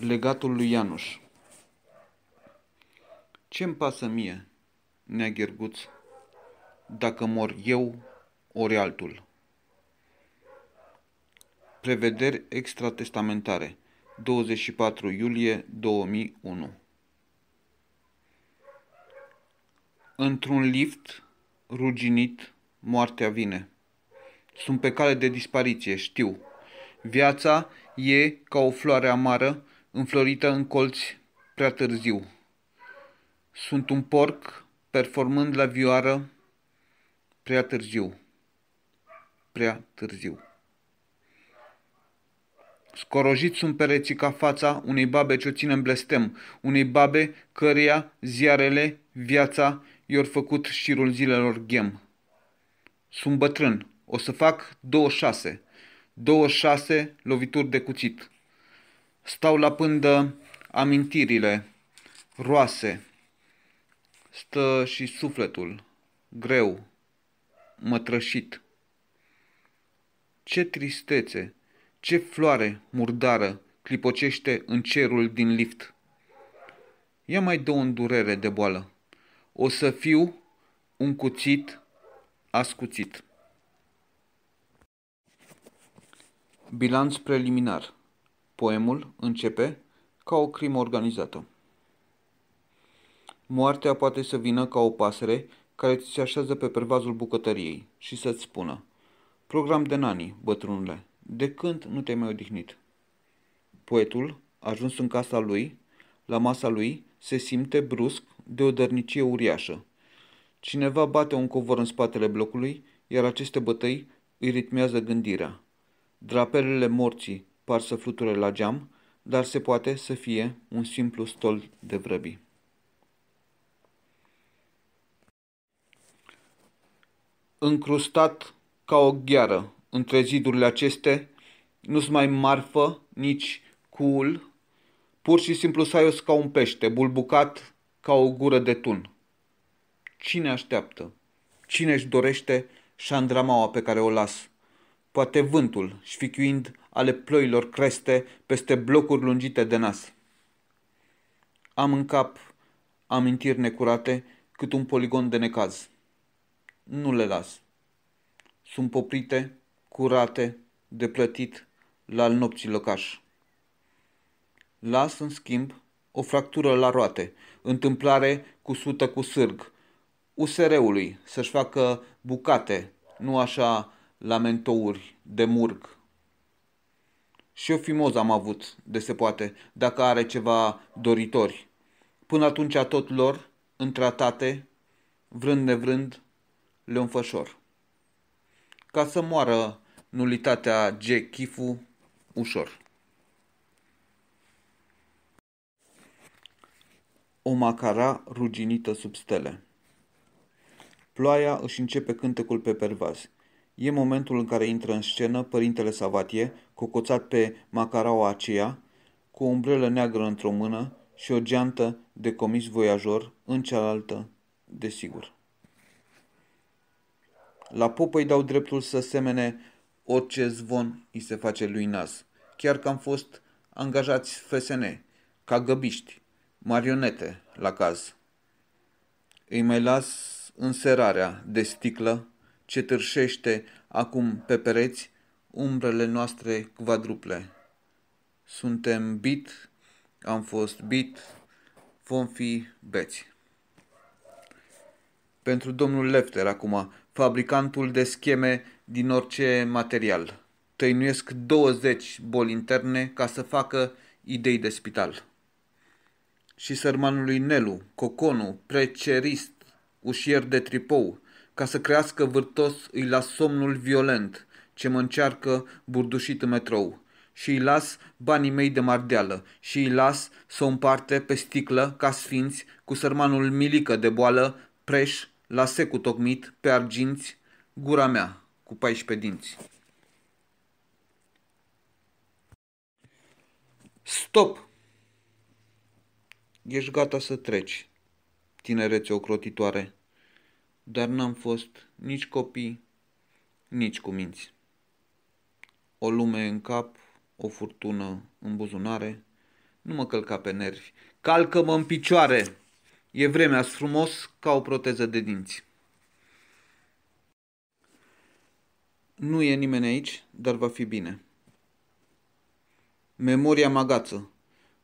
Legatul lui Ianuș Ce-mi pasă mie, neagherguț, dacă mor eu ori altul? Prevederi extratestamentare 24 iulie 2001 Într-un lift ruginit, moartea vine. Sunt pe cale de dispariție, știu. Viața e ca o floare amară înflorită în colți prea târziu. Sunt un porc performând la vioară prea târziu. Prea târziu. Scorojit sunt pereții ca fața unei babe ce o ține în blestem, unei babe căreia ziarele, viața, i-or făcut șirul zilelor ghem. Sunt bătrân, o să fac 26, 26 lovituri de cuțit. Stau la pândă amintirile roase. Stă și sufletul greu, mătrășit. Ce tristețe, ce floare murdară clipocește în cerul din lift. Ia mai dă o durere de boală. O să fiu un cuțit ascuțit. Bilanț preliminar Poemul începe ca o crimă organizată. Moartea poate să vină ca o pasăre care ți se așează pe pervazul bucătăriei și să-ți spună Program de nani, bătrânule, de când nu te-ai mai odihnit? Poetul, ajuns în casa lui, la masa lui, se simte brusc de o dărnicie uriașă. Cineva bate un covor în spatele blocului, iar aceste bătăi îi ritmează gândirea. Drapelele morții par să fluture la geam, dar se poate să fie un simplu stol de vrăbi. Încrustat ca o gheară între zidurile aceste, nu s mai marfă nici cul, pur și simplu saios ca un pește, bulbucat ca o gură de tun. Cine așteaptă? Cine își dorește șandramaua pe care o las? Poate vântul, șficiuind ale ploilor creste peste blocuri lungite de nas. Am în cap amintiri necurate cât un poligon de necaz. Nu le las. Sunt poprite, curate, de plătit la al nopții locaș. Las, în schimb, o fractură la roate, întâmplare cusută cu sârg, USR-ului să-și facă bucate, nu așa lamentouri de murg. Și eu fimoz am avut, de se poate, dacă are ceva doritori. Până atunci a tot lor, în tratate, vrând nevrând, le înfășor. Ca să moară nulitatea G. Chifu ușor. O macara ruginită sub stele. Ploaia își începe cântecul pe pervazi. E momentul în care intră în scenă părintele Savatie, cocoțat pe macaraua aceea, cu o umbrelă neagră într-o mână și o geantă de comis voiajor în cealaltă, desigur. La popă îi dau dreptul să semene orice zvon îi se face lui Nas, chiar că am fost angajați FSN, ca găbiști, marionete la caz. Îi mai las înserarea de sticlă ce târșește acum pe pereți umbrele noastre quadruple. Suntem bit, am fost bit, vom fi beți. Pentru domnul Lefter acum, fabricantul de scheme din orice material. Tăinuiesc 20 boli interne ca să facă idei de spital. Și sărmanului Nelu, Coconu, precerist, ușier de tripou, ca să crească vârtos îi las somnul violent ce mă încearcă burdușit în metrou și îi las banii mei de mardeală și îi las să o împarte pe sticlă ca sfinți cu sărmanul milică de boală, preș, la secu tocmit, pe arginți, gura mea cu 14 dinți. Stop! Ești gata să treci, tinerețe ocrotitoare dar n-am fost nici copii, nici minți. O lume în cap, o furtună în buzunare, nu mă călca pe nervi, calcă-mă în picioare, e vremea frumos ca o proteză de dinți. Nu e nimeni aici, dar va fi bine. Memoria agață,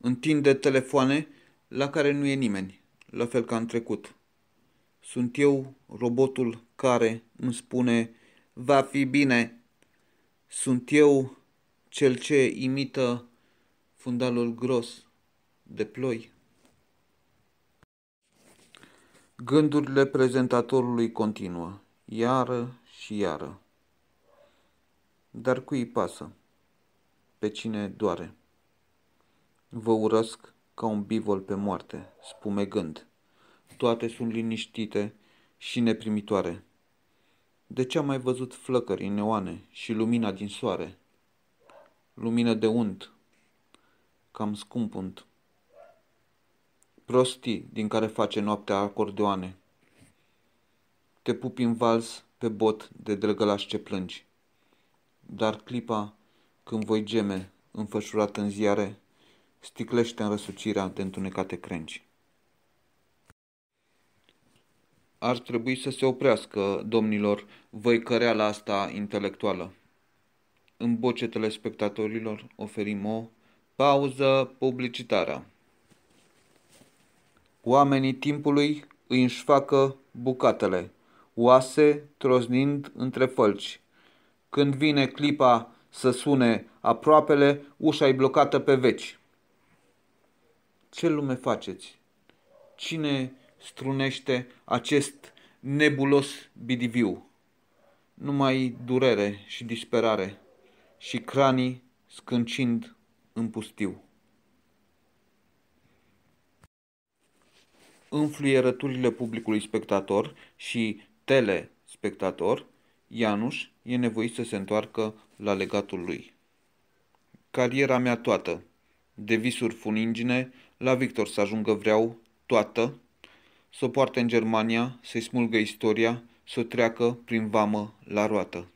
Întinde telefoane la care nu e nimeni, la fel ca în trecut. Sunt eu robotul care îmi spune va fi bine. Sunt eu cel ce imită fundalul gros de ploi. Gândurile prezentatorului continuă, iară și iară. Dar cui pasă? Pe cine doare? Vă urăsc ca un bivol pe moarte, gând toate sunt liniștite și neprimitoare. De ce am mai văzut flăcări în neoane și lumina din soare? Lumină de unt, cam unt. Prostii din care face noaptea acordeoane. Te pupi în vals pe bot de drăgălaș ce plângi. Dar clipa când voi geme, înfășurat în ziare, sticlește în răsucirea de întunecate crenci. ar trebui să se oprească, domnilor, văicăreala asta intelectuală. În bocetele spectatorilor oferim o pauză publicitară. Oamenii timpului îi înșfacă bucatele, oase troznind între fălci. Când vine clipa să sune aproapele, ușa e blocată pe veci. Ce lume faceți? Cine strunește acest nebulos bidiviu. Numai durere și disperare și cranii scâncind în pustiu. Înfluierăturile publicului spectator și telespectator, Ianuș e nevoit să se întoarcă la legatul lui. Cariera mea toată, de visuri funingine, la Victor să ajungă vreau toată să o poartă în Germania, să-i smulgă istoria, să o treacă prin vamă la roată.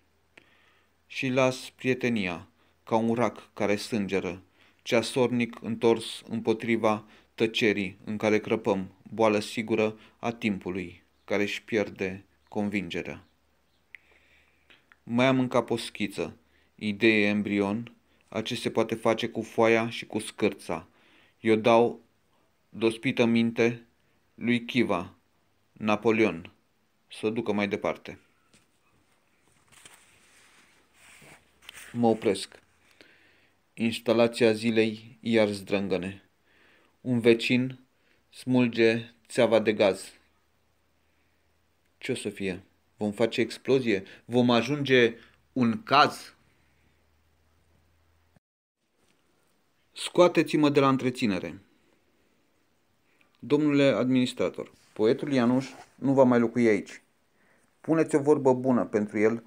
Și las prietenia, ca un rac care sângeră, ceasornic întors împotriva tăcerii în care crăpăm, boală sigură a timpului, care își pierde convingerea. Mai am în cap o schiță, idee embrion, a ce se poate face cu foaia și cu scârța. Eu dau dospită minte lui Chiva, Napoleon, să o ducă mai departe. Mă opresc. Instalația zilei iar zdrângăne. Un vecin smulge țeava de gaz. Ce o să fie? Vom face explozie? Vom ajunge un caz? Scoateți-mă de la întreținere. Domnule administrator, poetul Ianuș nu va mai locui aici. Puneți o vorbă bună pentru el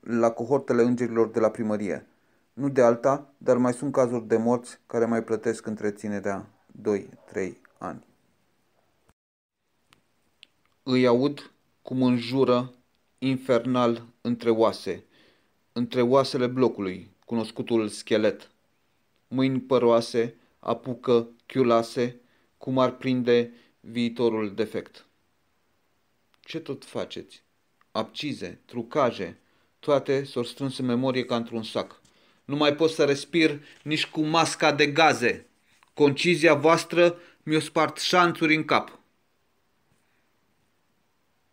la cohortele îngerilor de la primărie. Nu de alta, dar mai sunt cazuri de morți care mai plătesc întreținerea 2-3 ani. Îi aud cum înjură infernal între oase, între oasele blocului, cunoscutul schelet. Mâini păroase, apucă, chiulase, cum ar prinde viitorul defect. Ce tot faceți? Abcize, trucaje, toate s-au strâns în memorie ca într-un sac. Nu mai pot să respir nici cu masca de gaze. Concizia voastră mi-o spart șanțuri în cap.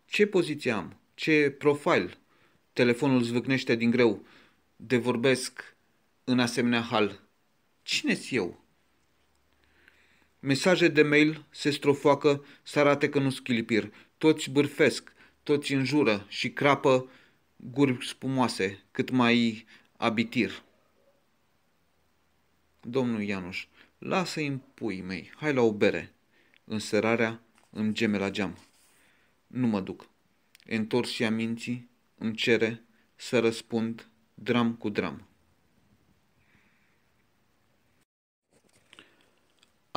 Ce poziție am? Ce profil? Telefonul zvâcnește din greu. De vorbesc în asemenea hal. Cine-s eu? Mesaje de mail se strofoacă să arate că nu schilipir. Toți bârfesc, toți înjură și crapă guri spumoase, cât mai abitir. Domnul Ianuș, lasă-i în pui mei, hai la o bere. Înserarea îmi geme la geam. Nu mă duc. și aminții, îmi cere să răspund dram cu dram.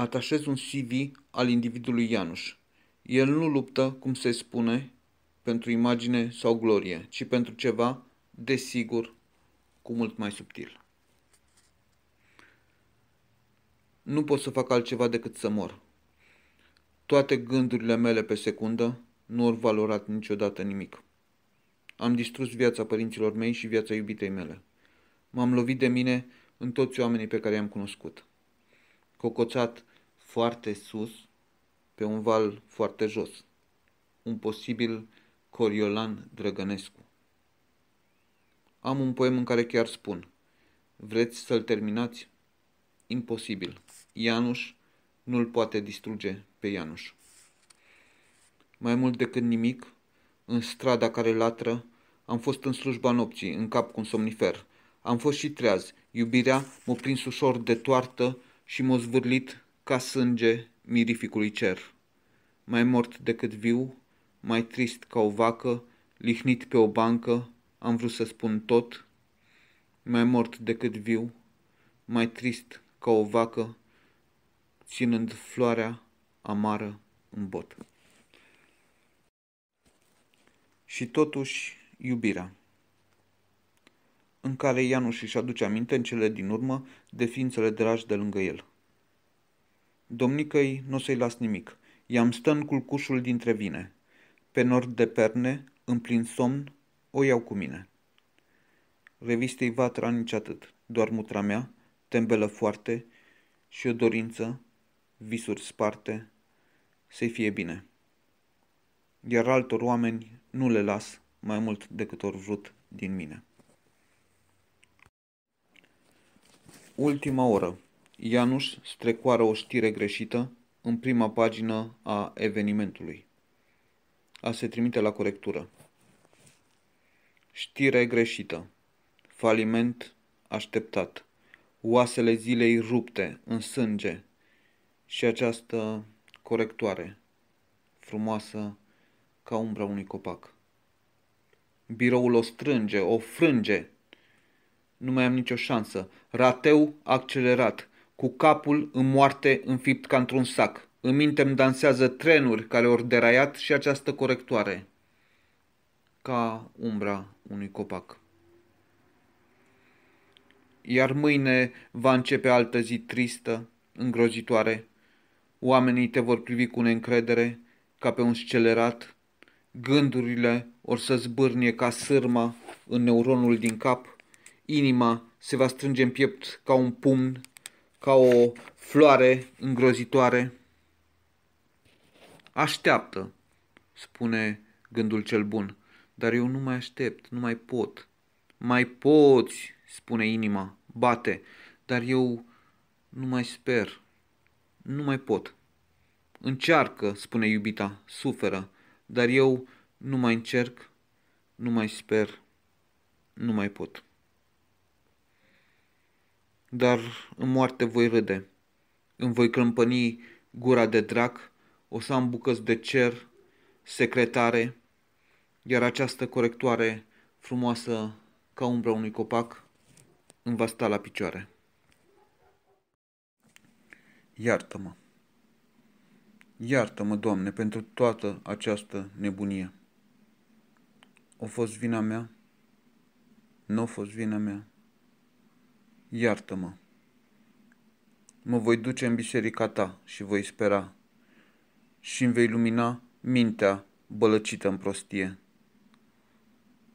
atașez un CV al individului Ianuș. El nu luptă, cum se spune, pentru imagine sau glorie, ci pentru ceva, desigur, cu mult mai subtil. Nu pot să fac altceva decât să mor. Toate gândurile mele pe secundă nu au valorat niciodată nimic. Am distrus viața părinților mei și viața iubitei mele. M-am lovit de mine în toți oamenii pe care i-am cunoscut. Cocoțat foarte sus, pe un val foarte jos, un posibil Coriolan Drăgănescu. Am un poem în care chiar spun, vreți să-l terminați? Imposibil. Ianuș nu-l poate distruge pe Ianuș. Mai mult decât nimic, în strada care latră, am fost în slujba nopții, în cap cu un somnifer. Am fost și treaz. Iubirea m-a prins ușor de toartă și m-a zvârlit ca sânge mirificului cer. Mai mort decât viu, mai trist ca o vacă, lihnit pe o bancă, am vrut să spun tot. Mai mort decât viu, mai trist ca o vacă, ținând floarea amară în bot. Și totuși, iubirea în care Ianuș își aduce aminte în cele din urmă de ființele dragi de lângă el – Domnicăi nu să-i las nimic. I-am stă în culcușul dintre vine. Pe nord de perne, în plin somn, o iau cu mine. Revistei vatra nici atât, doar mutra mea, tembelă foarte și o dorință, visuri sparte, să-i fie bine. Iar altor oameni nu le las mai mult decât ori vrut din mine. Ultima oră Ianuș strecoară o știre greșită în prima pagină a evenimentului. A se trimite la corectură. Știre greșită. Faliment așteptat. Oasele zilei rupte în sânge. Și această corectoare, frumoasă ca umbra unui copac. Biroul o strânge, o frânge. Nu mai am nicio șansă. Rateu accelerat cu capul în moarte înfipt ca într-un sac. În minte îmi dansează trenuri care ori deraiat și această corectoare, ca umbra unui copac. Iar mâine va începe altă zi tristă, îngrozitoare. Oamenii te vor privi cu neîncredere, ca pe un scelerat. Gândurile or să zbârnie ca sârma în neuronul din cap. Inima se va strânge în piept ca un pumn ca o floare îngrozitoare. Așteaptă, spune gândul cel bun, dar eu nu mai aștept, nu mai pot. Mai poți, spune inima, bate, dar eu nu mai sper, nu mai pot. Încearcă, spune iubita, suferă, dar eu nu mai încerc, nu mai sper, nu mai pot dar în moarte voi râde. Îmi voi crâmpăni gura de drac, o să am bucăți de cer, secretare, iar această corectoare frumoasă ca umbra unui copac îmi va sta la picioare. Iartă-mă! Iartă-mă, Doamne, pentru toată această nebunie. O fost vina mea? Nu a fost vina mea? iartă-mă. Mă voi duce în biserica ta și voi spera și îmi vei lumina mintea bălăcită în prostie.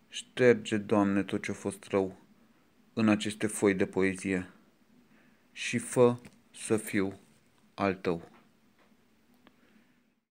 Șterge, Doamne, tot ce-a fost rău în aceste foi de poezie și fă să fiu al tău.